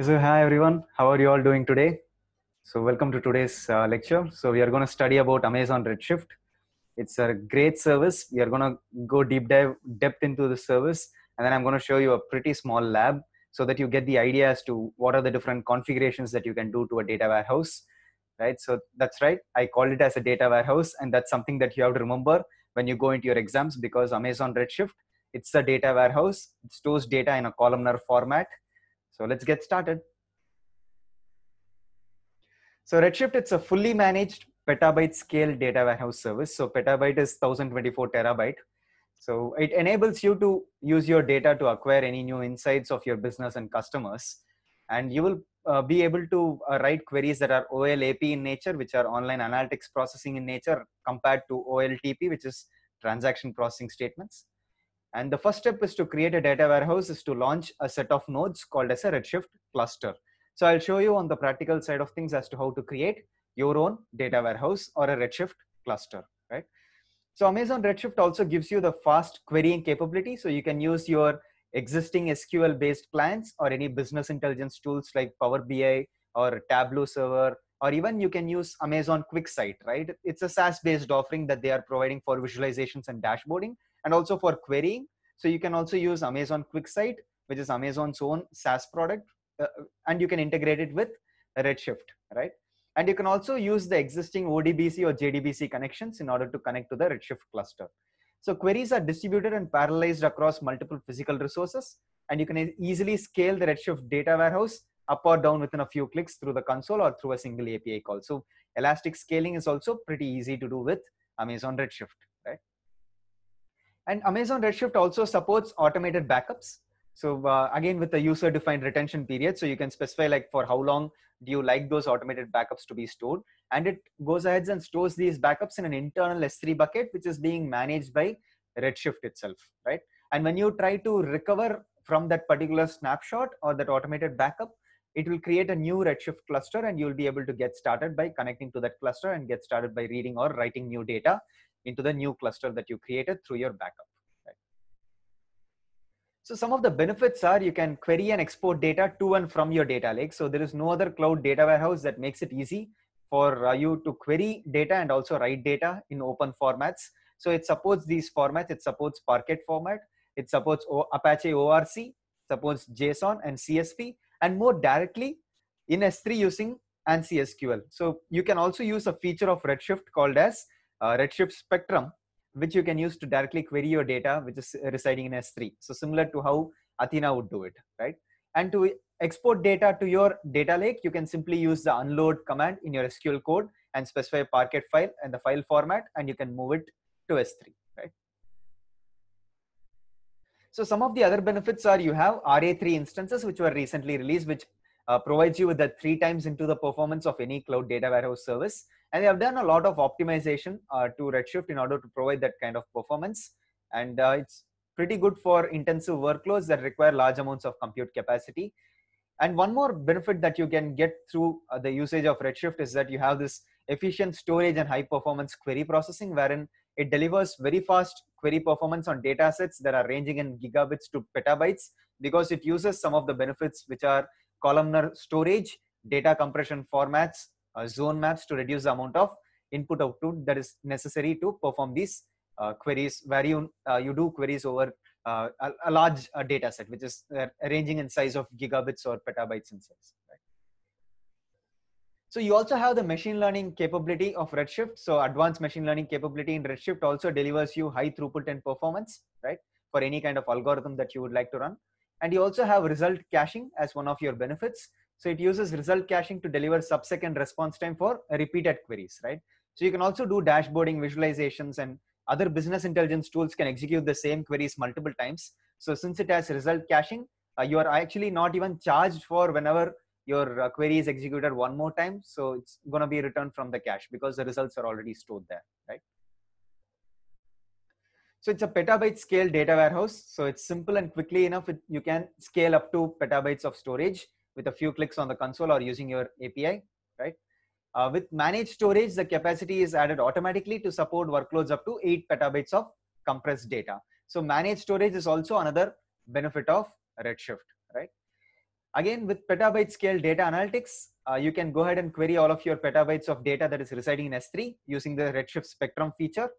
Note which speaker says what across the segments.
Speaker 1: So hi everyone, how are you all doing today? So welcome to today's uh, lecture. So we are going to study about Amazon Redshift. It's a great service. We are going to go deep dive depth into the service and then I'm going to show you a pretty small lab so that you get the idea as to what are the different configurations that you can do to a data warehouse, right? So that's right. I called it as a data warehouse and that's something that you have to remember when you go into your exams because Amazon Redshift, it's a data warehouse. It stores data in a columnar format so let's get started. So Redshift, it's a fully managed petabyte scale data warehouse service. So petabyte is 1024 terabyte. So it enables you to use your data to acquire any new insights of your business and customers. And you will uh, be able to uh, write queries that are OLAP in nature, which are online analytics processing in nature, compared to OLTP, which is transaction processing statements. And the first step is to create a data warehouse is to launch a set of nodes called as a Redshift cluster. So I'll show you on the practical side of things as to how to create your own data warehouse or a Redshift cluster, right? So Amazon Redshift also gives you the fast querying capability. So you can use your existing SQL based clients or any business intelligence tools like Power BI or Tableau server, or even you can use Amazon QuickSight, right? It's a SaaS based offering that they are providing for visualizations and dashboarding and also for querying. So you can also use Amazon QuickSight, which is Amazon's own SaaS product, uh, and you can integrate it with Redshift, right? And you can also use the existing ODBC or JDBC connections in order to connect to the Redshift cluster. So queries are distributed and parallelized across multiple physical resources, and you can easily scale the Redshift data warehouse up or down within a few clicks through the console or through a single API call. So elastic scaling is also pretty easy to do with Amazon Redshift. And Amazon Redshift also supports automated backups. So uh, again, with the user-defined retention period, so you can specify like for how long do you like those automated backups to be stored, and it goes ahead and stores these backups in an internal S3 bucket, which is being managed by Redshift itself, right? And when you try to recover from that particular snapshot or that automated backup, it will create a new Redshift cluster and you'll be able to get started by connecting to that cluster and get started by reading or writing new data into the new cluster that you created through your backup. So some of the benefits are you can query and export data to and from your data lake. So there is no other cloud data warehouse that makes it easy for uh, you to query data and also write data in open formats. So it supports these formats. It supports Parquet format. It supports o Apache ORC, supports JSON and CSV, and more directly in S3 using ANSI SQL. So you can also use a feature of Redshift called as uh, Redshift spectrum, which you can use to directly query your data, which is residing in S3. So similar to how Athena would do it, right? And to export data to your data lake, you can simply use the unload command in your SQL code and specify a Parquet file and the file format, and you can move it to S3, right? So some of the other benefits are you have RA3 instances, which were recently released, which uh, provides you with that three times into the performance of any cloud data warehouse service. And they have done a lot of optimization uh, to Redshift in order to provide that kind of performance. And uh, it's pretty good for intensive workloads that require large amounts of compute capacity. And one more benefit that you can get through uh, the usage of Redshift is that you have this efficient storage and high performance query processing, wherein it delivers very fast query performance on data sets that are ranging in gigabits to petabytes because it uses some of the benefits which are columnar storage, data compression formats, uh, zone maps to reduce the amount of input output that is necessary to perform these uh, queries where you, uh, you do queries over uh, a, a, large uh, data set, which is ranging in size of gigabits or petabytes in size. So you also have the machine learning capability of Redshift. So advanced machine learning capability in Redshift also delivers you high throughput and performance, right? For any kind of algorithm that you would like to run. And you also have result caching as one of your benefits. So it uses result caching to deliver sub-second response time for repeated queries, right? So you can also do dashboarding visualizations and other business intelligence tools can execute the same queries multiple times. So since it has result caching, uh, you are actually not even charged for whenever your uh, query is executed one more time. So it's going to be returned from the cache because the results are already stored there, right? So it's a petabyte scale data warehouse. So it's simple and quickly enough. It, you can scale up to petabytes of storage with a few clicks on the console or using your API, right? Uh, with managed storage, the capacity is added automatically to support workloads up to 8 petabytes of compressed data. So managed storage is also another benefit of Redshift, right? Again, with petabyte scale data analytics, uh, you can go ahead and query all of your petabytes of data that is residing in S3 using the Redshift Spectrum feature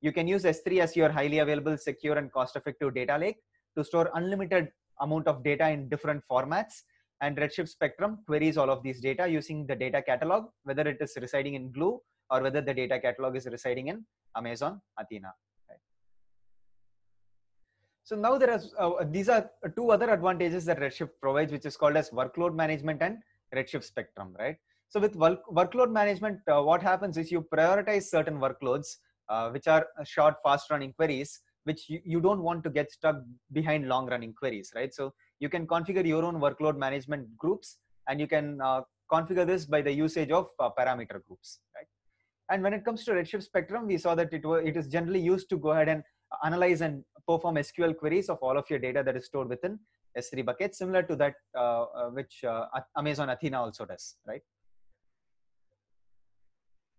Speaker 1: you can use S3 as your highly available, secure, and cost-effective data lake to store unlimited amount of data in different formats. And Redshift Spectrum queries all of these data using the data catalog, whether it is residing in Glue or whether the data catalog is residing in Amazon Athena. So now there is uh, these are two other advantages that Redshift provides, which is called as workload management and Redshift Spectrum, right? So with work workload management, uh, what happens is you prioritize certain workloads uh, which are short, fast running queries, which you, you don't want to get stuck behind long running queries, right? So you can configure your own workload management groups and you can uh, configure this by the usage of uh, parameter groups, right? And when it comes to Redshift Spectrum, we saw that it, it is generally used to go ahead and analyze and perform SQL queries of all of your data that is stored within S3 buckets, similar to that uh, uh, which uh, Amazon Athena also does, right?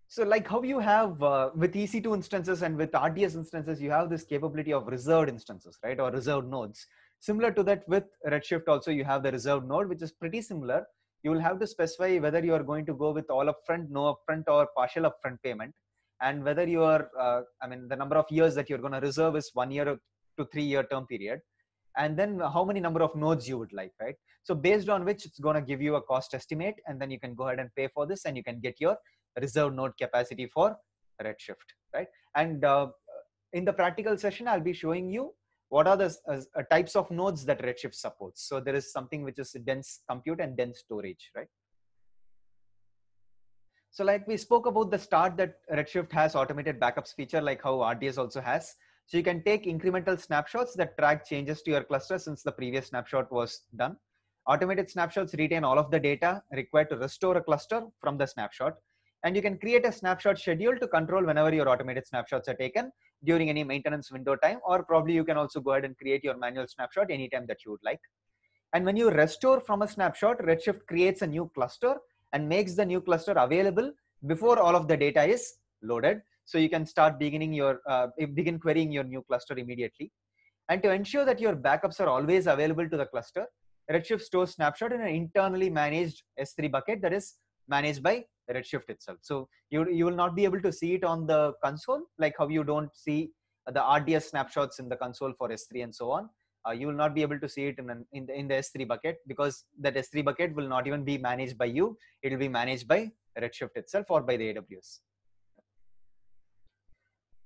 Speaker 1: So, like how you have uh, with EC2 instances and with RDS instances, you have this capability of reserved instances, right, or reserved nodes. Similar to that with Redshift, also you have the reserved node, which is pretty similar. You will have to specify whether you are going to go with all upfront, no upfront, or partial upfront payment, and whether you are, uh, I mean, the number of years that you're going to reserve is one year to three year term period and then how many number of nodes you would like right so based on which it's going to give you a cost estimate and then you can go ahead and pay for this and you can get your Reserve node capacity for Redshift, right? And uh, in the practical session, I'll be showing you what are the uh, uh, types of nodes that Redshift supports. So there is something which is dense compute and dense storage, right? So like we spoke about the start that Redshift has automated backups feature like how RDS also has. So you can take incremental snapshots that track changes to your cluster since the previous snapshot was done. Automated snapshots retain all of the data required to restore a cluster from the snapshot and you can create a snapshot schedule to control whenever your automated snapshots are taken during any maintenance window time or probably you can also go ahead and create your manual snapshot anytime that you would like and when you restore from a snapshot redshift creates a new cluster and makes the new cluster available before all of the data is loaded so you can start beginning your uh, begin querying your new cluster immediately and to ensure that your backups are always available to the cluster redshift stores snapshot in an internally managed s3 bucket that is managed by redshift itself so you you will not be able to see it on the console like how you don't see the rds snapshots in the console for s3 and so on uh, you will not be able to see it in, an, in, the, in the S3 bucket because that S3 bucket will not even be managed by you. It will be managed by Redshift itself or by the AWS.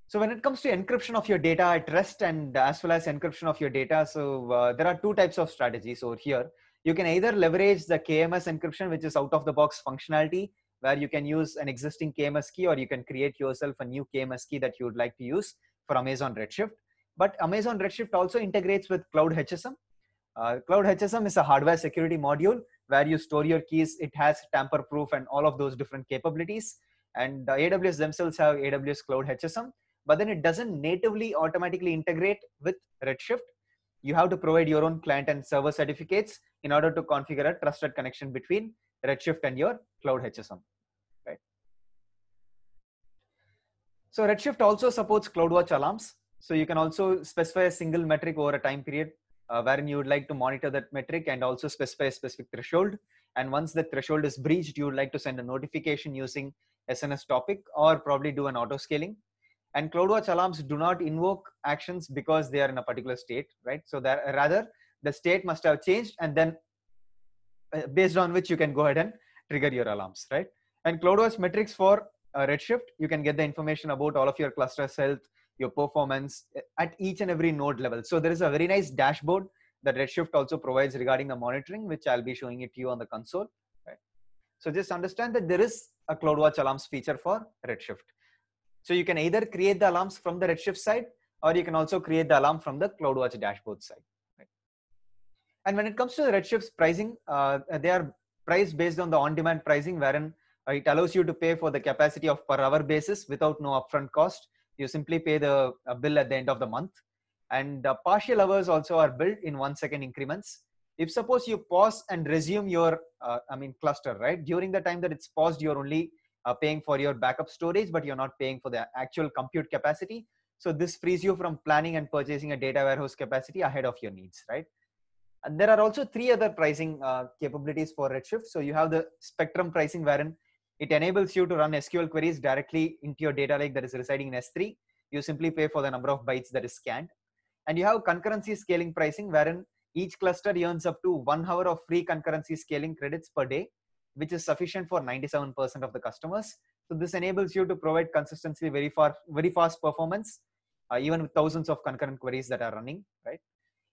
Speaker 1: So when it comes to encryption of your data at rest and as well as encryption of your data, so uh, there are two types of strategies over here. You can either leverage the KMS encryption, which is out of the box functionality where you can use an existing KMS key or you can create yourself a new KMS key that you would like to use for Amazon Redshift. But Amazon Redshift also integrates with Cloud HSM. Uh, Cloud HSM is a hardware security module where you store your keys. It has tamper proof and all of those different capabilities. And the uh, AWS themselves have AWS Cloud HSM, but then it doesn't natively automatically integrate with Redshift. You have to provide your own client and server certificates in order to configure a trusted connection between Redshift and your cloud HSM. Right? So Redshift also supports CloudWatch alarms. So you can also specify a single metric over a time period uh, wherein you would like to monitor that metric and also specify a specific threshold. And once the threshold is breached, you would like to send a notification using SNS topic or probably do an auto scaling. And CloudWatch alarms do not invoke actions because they are in a particular state, right? So that rather the state must have changed and then uh, based on which you can go ahead and trigger your alarms, right? And CloudWatch metrics for uh, Redshift, you can get the information about all of your clusters' health, your performance uh, at each and every node level. So there is a very nice dashboard that Redshift also provides regarding the monitoring, which I'll be showing it to you on the console. Right? So just understand that there is a CloudWatch alarms feature for Redshift. So you can either create the alarms from the Redshift side, or you can also create the alarm from the CloudWatch dashboard side. And when it comes to the Redshift's pricing, uh, they are priced based on the on-demand pricing, wherein uh, it allows you to pay for the capacity of per hour basis without no upfront cost. You simply pay the uh, bill at the end of the month. And uh, partial hours also are built in one second increments. If suppose you pause and resume your, uh, I mean, cluster, right? During the time that it's paused, you're only uh, paying for your backup storage, but you're not paying for the actual compute capacity. So this frees you from planning and purchasing a data warehouse capacity ahead of your needs, right? And there are also three other pricing uh, capabilities for Redshift. So you have the spectrum pricing wherein it enables you to run SQL queries directly into your data lake that is residing in S3. You simply pay for the number of bytes that is scanned. And you have concurrency scaling pricing wherein each cluster earns up to one hour of free concurrency scaling credits per day, which is sufficient for 97% of the customers. So this enables you to provide consistently very far, very fast performance, uh, even with thousands of concurrent queries that are running, right?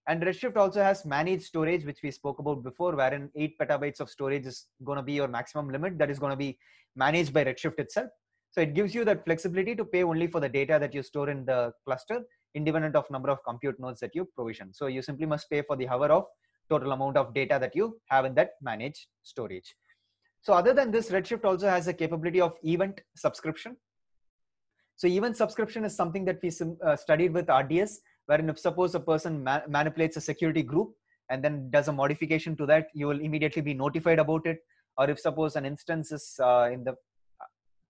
Speaker 1: And Redshift also has managed storage, which we spoke about before, wherein 8 petabytes of storage is going to be your maximum limit that is going to be managed by Redshift itself. So it gives you that flexibility to pay only for the data that you store in the cluster, independent of number of compute nodes that you provision. So you simply must pay for the hour of total amount of data that you have in that managed storage. So other than this, Redshift also has a capability of event subscription. So event subscription is something that we uh, studied with RDS wherein if suppose a person ma- manipulates a security group and then does a modification to that, you will immediately be notified about it. Or if suppose an instance is uh, in the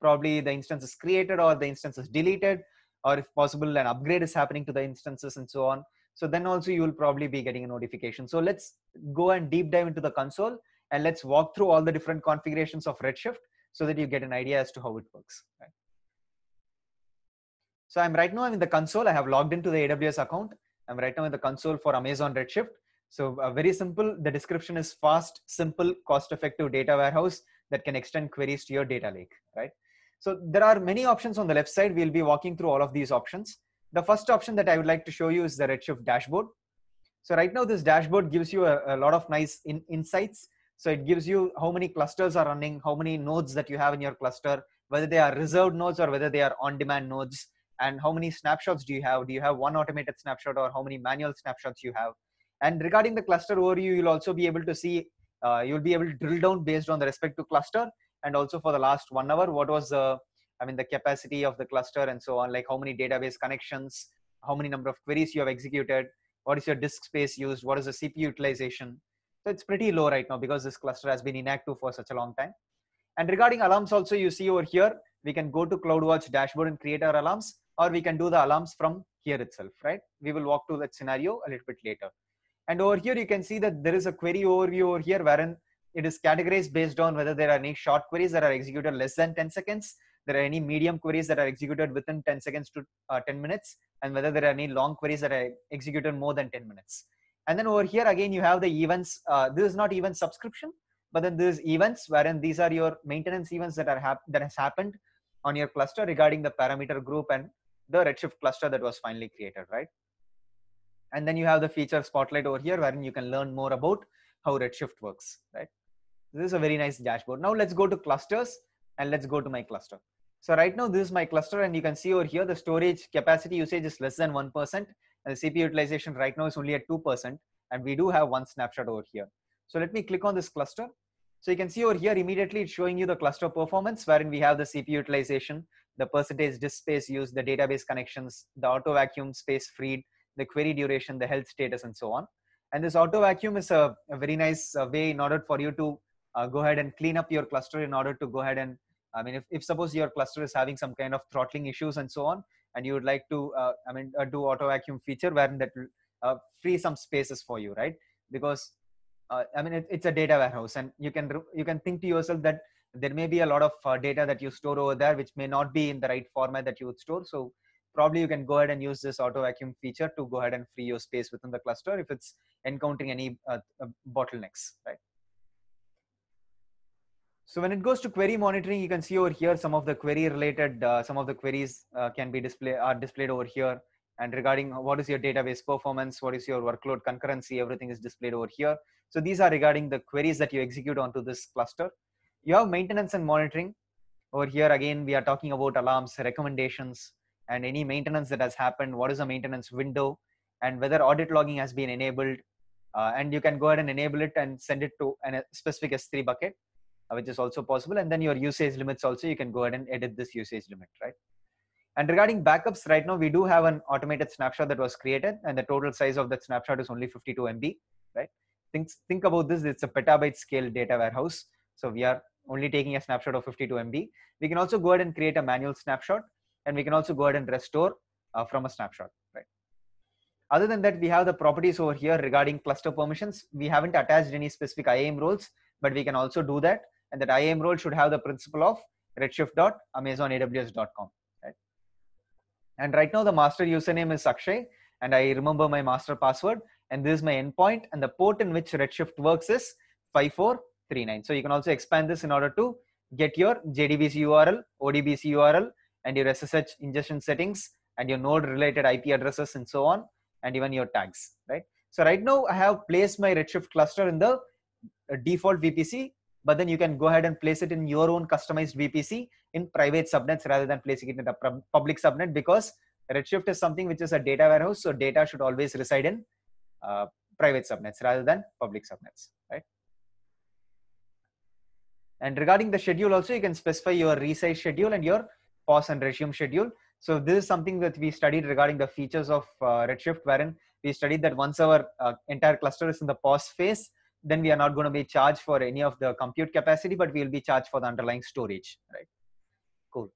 Speaker 1: probably the instance is created or the instance is deleted, or if possible an upgrade is happening to the instances and so on. So then also you will probably be getting a notification. So let's go and deep dive into the console and let's walk through all the different configurations of Redshift so that you get an idea as to how it works. Right? So I'm right now I'm in the console. I have logged into the AWS account. I'm right now in the console for Amazon Redshift. So uh, very simple. The description is fast, simple, cost-effective data warehouse that can extend queries to your data lake, right? So there are many options on the left side. We'll be walking through all of these options. The first option that I would like to show you is the Redshift dashboard. So right now this dashboard gives you a, a lot of nice in, insights. So it gives you how many clusters are running, how many nodes that you have in your cluster, whether they are reserved nodes or whether they are on-demand nodes, and how many snapshots do you have do you have one automated snapshot or how many manual snapshots you have and regarding the cluster overview you'll also be able to see uh, you'll be able to drill down based on the respect to cluster and also for the last one hour what was the i mean the capacity of the cluster and so on like how many database connections how many number of queries you have executed what is your disk space used what is the cpu utilization so it's pretty low right now because this cluster has been inactive for such a long time and regarding alarms also you see over here we can go to CloudWatch dashboard and create our alarms or we can do the alarms from here itself, right? We will walk to that scenario a little bit later. And over here, you can see that there is a query overview over here wherein it is categorized based on whether there are any short queries that are executed less than 10 seconds, there are any medium queries that are executed within 10 seconds to uh, 10 minutes, and whether there are any long queries that are executed more than 10 minutes. And then over here, again, you have the events. Uh, this is not even subscription, but then there's events wherein these are your maintenance events that are that has happened on your cluster regarding the parameter group and the Redshift cluster that was finally created, right? And then you have the feature spotlight over here wherein you can learn more about how Redshift works, right? This is a very nice dashboard. Now let's go to clusters and let's go to my cluster. So right now this is my cluster and you can see over here the storage capacity usage is less than 1% and the CPU utilization right now is only at 2% and we do have one snapshot over here. So let me click on this cluster. So you can see over here immediately it's showing you the cluster performance wherein we have the CPU utilization, the percentage disk space used, the database connections, the auto vacuum space freed, the query duration, the health status, and so on. And this auto vacuum is a, a very nice uh, way in order for you to uh, go ahead and clean up your cluster in order to go ahead and, I mean, if, if suppose your cluster is having some kind of throttling issues and so on, and you would like to, uh, I mean, uh, do auto vacuum feature wherein that will uh, free some spaces for you, right? Because uh, I mean, it, it's a data warehouse, and you can you can think to yourself that there may be a lot of uh, data that you store over there which may not be in the right format that you would store so probably you can go ahead and use this auto vacuum feature to go ahead and free your space within the cluster if it's encountering any uh, uh, bottlenecks right so when it goes to query monitoring you can see over here some of the query related uh, some of the queries uh, can be display are displayed over here and regarding what is your database performance what is your workload concurrency everything is displayed over here so these are regarding the queries that you execute onto this cluster you have maintenance and monitoring over here again we are talking about alarms recommendations and any maintenance that has happened what is the maintenance window and whether audit logging has been enabled uh, and you can go ahead and enable it and send it to an, a specific s3 bucket uh, which is also possible and then your usage limits also you can go ahead and edit this usage limit right and regarding backups right now we do have an automated snapshot that was created and the total size of that snapshot is only 52 mb right think think about this it's a petabyte scale data warehouse so we are only taking a snapshot of 52 MB. We can also go ahead and create a manual snapshot and we can also go ahead and restore uh, from a snapshot, right? Other than that, we have the properties over here regarding cluster permissions. We haven't attached any specific IAM roles, but we can also do that. And that IAM role should have the principle of redshift.amazonaws.com, right? And right now the master username is Akshay and I remember my master password and this is my endpoint and the port in which Redshift works is 54 39. So you can also expand this in order to get your JDBC URL, ODBC URL, and your SSH ingestion settings and your node related IP addresses and so on, and even your tags, right? So right now I have placed my Redshift cluster in the uh, default VPC, but then you can go ahead and place it in your own customized VPC in private subnets rather than placing it in the public subnet because Redshift is something which is a data warehouse. So data should always reside in uh, private subnets rather than public subnets, right? And regarding the schedule also, you can specify your resize schedule and your pause and resume schedule. So this is something that we studied regarding the features of uh, Redshift, wherein we studied that once our uh, entire cluster is in the pause phase, then we are not going to be charged for any of the compute capacity, but we will be charged for the underlying storage, right? Cool.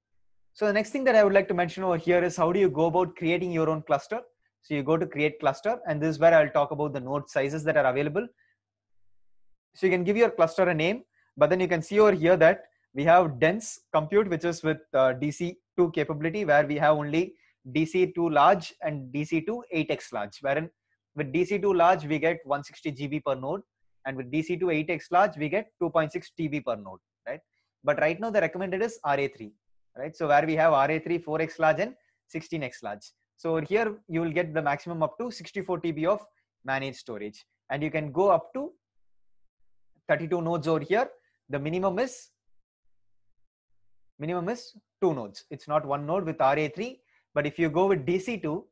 Speaker 1: So the next thing that I would like to mention over here is how do you go about creating your own cluster? So you go to create cluster, and this is where I'll talk about the node sizes that are available. So you can give your cluster a name but then you can see over here that we have dense compute, which is with uh, DC2 capability, where we have only DC2 large and DC2 8x large, wherein with DC2 large, we get 160 GB per node. And with DC2 8x large, we get 2.6 TB per node, right? But right now the recommended is RA3, right? So where we have RA3, 4x large and 16x large. So here you will get the maximum up to 64 TB of managed storage. And you can go up to 32 nodes over here the minimum is minimum is two nodes. It's not one node with RA3, but if you go with DC2,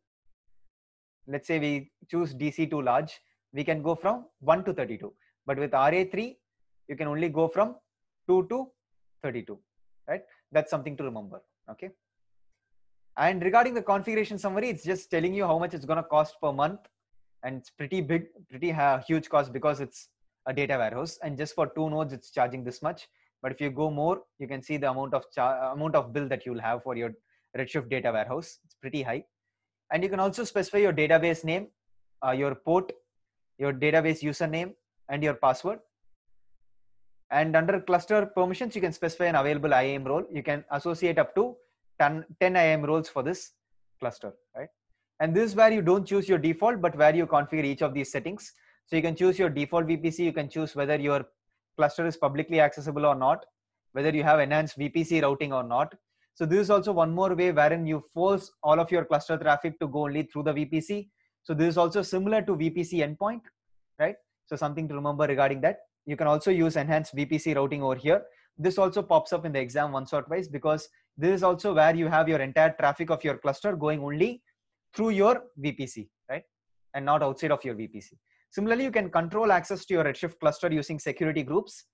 Speaker 1: let's say we choose DC2 large, we can go from 1 to 32. But with RA3, you can only go from 2 to 32, right? That's something to remember, okay? And regarding the configuration summary, it's just telling you how much it's gonna cost per month. And it's pretty big, pretty huge cost because it's a data warehouse and just for two nodes it's charging this much but if you go more you can see the amount of char- amount of bill that you'll have for your redshift data warehouse it's pretty high and you can also specify your database name uh, your port your database username and your password and under cluster permissions you can specify an available iam role you can associate up to 10, 10 iam roles for this cluster right and this is where you don't choose your default but where you configure each of these settings so you can choose your default VPC. You can choose whether your cluster is publicly accessible or not, whether you have enhanced VPC routing or not. So this is also one more way wherein you force all of your cluster traffic to go only through the VPC. So this is also similar to VPC endpoint, right? So something to remember regarding that. You can also use enhanced VPC routing over here. This also pops up in the exam once or twice because this is also where you have your entire traffic of your cluster going only through your VPC, right? And not outside of your VPC. Similarly, you can control access to your Redshift cluster using security groups,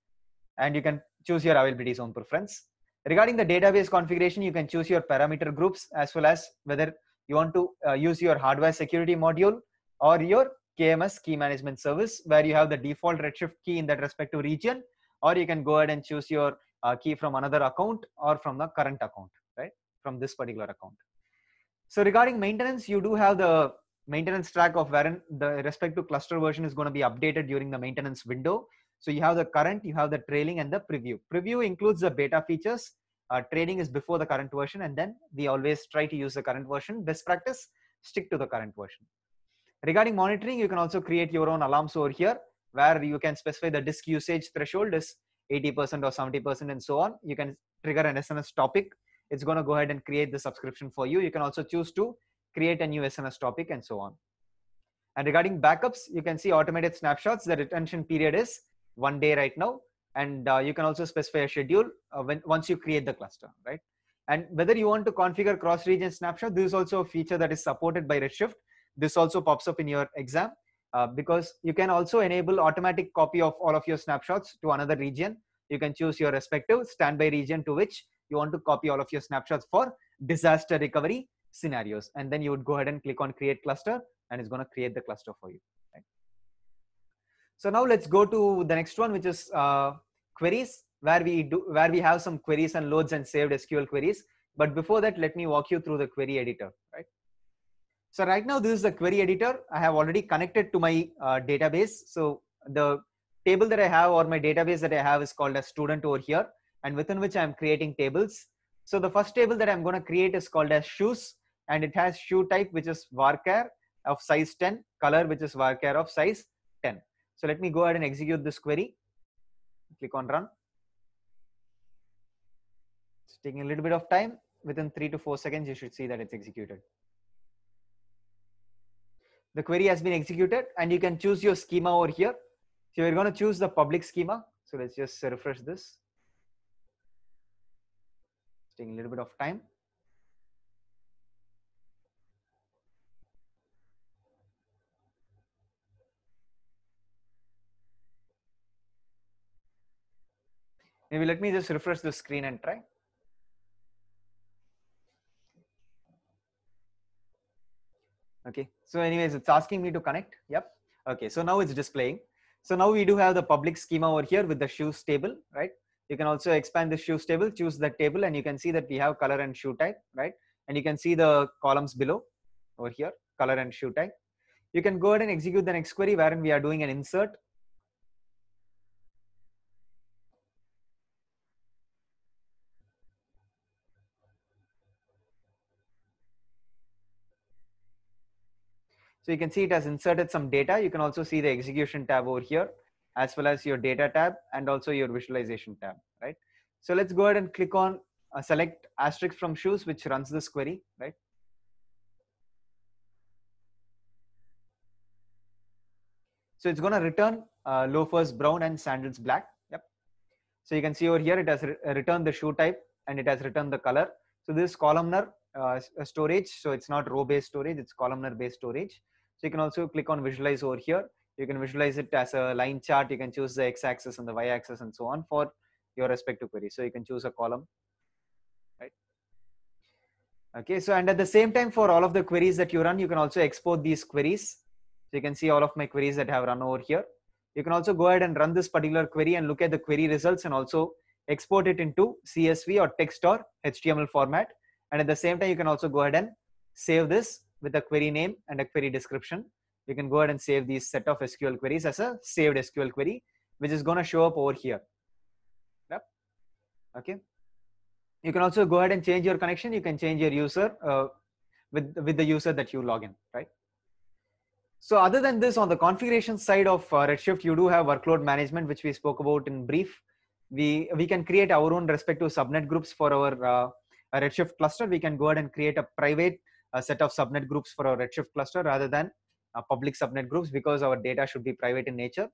Speaker 1: and you can choose your availability zone preference. Regarding the database configuration, you can choose your parameter groups as well as whether you want to uh, use your hardware security module or your KMS key management service where you have the default Redshift key in that respective region or you can go ahead and choose your uh, key from another account or from the current account, right? From this particular account. So regarding maintenance, you do have the maintenance track of wherein the respective cluster version is going to be updated during the maintenance window. So you have the current, you have the trailing and the preview. Preview includes the beta features. Uh, trailing is before the current version and then we always try to use the current version. Best practice, stick to the current version. Regarding monitoring, you can also create your own alarms over here where you can specify the disk usage threshold is 80% or 70% and so on. You can trigger an SMS topic. It's going to go ahead and create the subscription for you. You can also choose to create a new SMS topic and so on. And regarding backups, you can see automated snapshots. The retention period is one day right now. And uh, you can also specify a schedule uh, when once you create the cluster, right? And whether you want to configure cross-region snapshot, this is also a feature that is supported by Redshift. This also pops up in your exam uh, because you can also enable automatic copy of all of your snapshots to another region. You can choose your respective standby region to which you want to copy all of your snapshots for disaster recovery scenarios and then you would go ahead and click on create cluster and it's going to create the cluster for you so now let's go to the next one which is uh, queries where we do where we have some queries and loads and saved sql queries but before that let me walk you through the query editor right so right now this is the query editor i have already connected to my uh, database so the table that i have or my database that i have is called as student over here and within which i'm creating tables so the first table that i'm going to create is called as shoes and it has shoe type which is varchar of size 10 color which is varchar of size 10 so let me go ahead and execute this query click on run it's taking a little bit of time within 3 to 4 seconds you should see that it's executed the query has been executed and you can choose your schema over here so you're going to choose the public schema so let's just refresh this it's taking a little bit of time Maybe let me just refresh the screen and try. Okay, so anyways, it's asking me to connect. Yep. Okay, so now it's displaying. So now we do have the public schema over here with the shoes table, right? You can also expand the shoes table, choose the table, and you can see that we have color and shoe type, right? And you can see the columns below over here, color and shoe type. You can go ahead and execute the next query wherein we are doing an insert So you can see it has inserted some data. You can also see the execution tab over here, as well as your data tab and also your visualization tab, right? So let's go ahead and click on uh, select asterisk from shoes, which runs this query, right? So it's going to return uh, loafers brown and sandals black. Yep. So you can see over here, it has re uh, returned the shoe type and it has returned the color. So this columnar uh, uh, storage. So it's not row based storage, it's columnar based storage. So you can also click on visualize over here. You can visualize it as a line chart. You can choose the x-axis and the y-axis and so on for your respective query. So you can choose a column okay so and at the same time for all of the queries that you run you can also export these queries so you can see all of my queries that have run over here you can also go ahead and run this particular query and look at the query results and also export it into csv or text or html format and at the same time you can also go ahead and save this with a query name and a query description. You can go ahead and save these set of SQL queries as a saved SQL query, which is going to show up over here. Yep. Okay. You can also go ahead and change your connection. You can change your user uh, with, with the user that you log in, right? So other than this, on the configuration side of uh, Redshift, you do have workload management, which we spoke about in brief. We, we can create our own respective subnet groups for our uh, Redshift cluster. We can go ahead and create a private a set of subnet groups for our Redshift cluster rather than uh, public subnet groups because our data should be private in nature.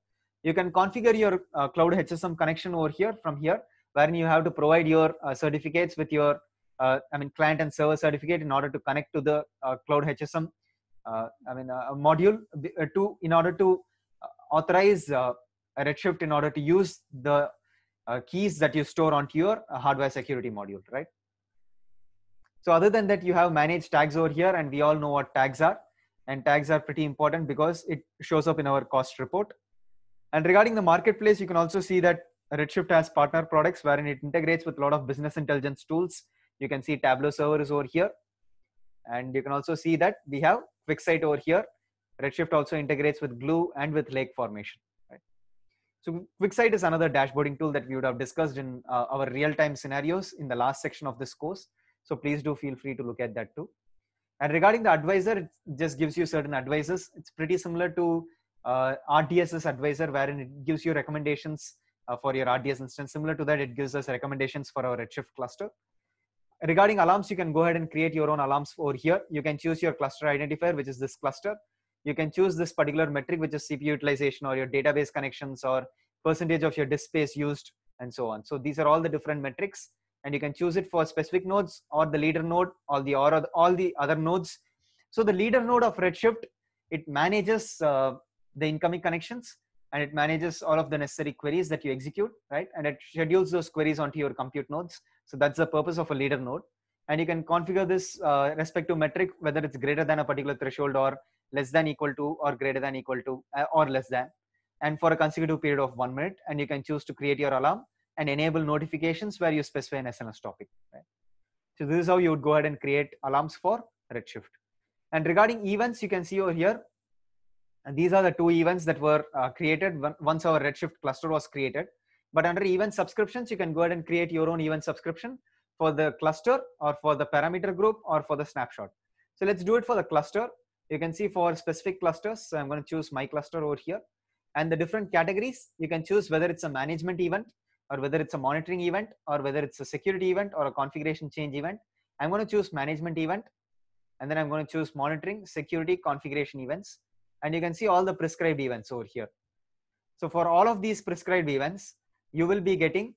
Speaker 1: You can configure your uh, cloud HSM connection over here from here, wherein you have to provide your uh, certificates with your, I mean, client and server certificate in order to connect to the cloud HSM, I mean, module to in order to authorize Redshift in order to use the uh, keys that you store onto your uh, hardware security module, right? So other than that, you have managed tags over here and we all know what tags are and tags are pretty important because it shows up in our cost report. And regarding the marketplace, you can also see that Redshift has partner products wherein it integrates with a lot of business intelligence tools. You can see Tableau server is over here. And you can also see that we have QuickSight over here. Redshift also integrates with Glue and with Lake Formation. Right? So QuickSight is another dashboarding tool that we would have discussed in uh, our real-time scenarios in the last section of this course. So please do feel free to look at that too. And regarding the advisor, it just gives you certain advices. It's pretty similar to uh, RDSS advisor, wherein it gives you recommendations uh, for your RDS instance. Similar to that, it gives us recommendations for our Redshift cluster. Regarding alarms, you can go ahead and create your own alarms over here. You can choose your cluster identifier, which is this cluster. You can choose this particular metric, which is CPU utilization or your database connections or percentage of your disk space used and so on. So these are all the different metrics and you can choose it for specific nodes or the leader node or the or all the other nodes so the leader node of redshift it manages uh, the incoming connections and it manages all of the necessary queries that you execute right and it schedules those queries onto your compute nodes so that's the purpose of a leader node and you can configure this uh, respect to metric whether it's greater than a particular threshold or less than equal to or greater than equal to uh, or less than and for a consecutive period of one minute and you can choose to create your alarm and enable notifications where you specify an SNS topic. Right? So this is how you would go ahead and create alarms for Redshift. And regarding events, you can see over here, and these are the two events that were uh, created once our Redshift cluster was created. But under event subscriptions, you can go ahead and create your own event subscription for the cluster or for the parameter group or for the snapshot. So let's do it for the cluster. You can see for specific clusters, so I'm going to choose my cluster over here. And the different categories, you can choose whether it's a management event or whether it's a monitoring event or whether it's a security event or a configuration change event, I'm going to choose management event and then I'm going to choose monitoring, security, configuration events. And you can see all the prescribed events over here. So for all of these prescribed events, you will be getting.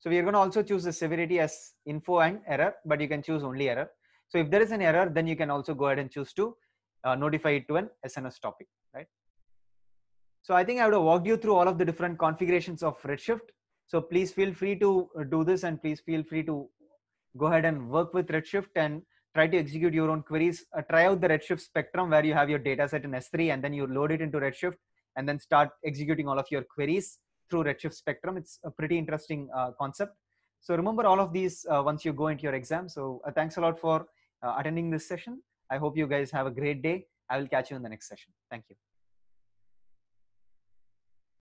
Speaker 1: So we are going to also choose the severity as info and error, but you can choose only error. So if there is an error, then you can also go ahead and choose to uh, notify it to an SNS topic. So I think I would have walked you through all of the different configurations of Redshift. So please feel free to uh, do this and please feel free to go ahead and work with Redshift and try to execute your own queries. Uh, try out the Redshift spectrum where you have your data set in S3 and then you load it into Redshift and then start executing all of your queries through Redshift spectrum. It's a pretty interesting uh, concept. So remember all of these uh, once you go into your exam. So uh, thanks a lot for uh, attending this session. I hope you guys have a great day. I will catch you in the next session. Thank you.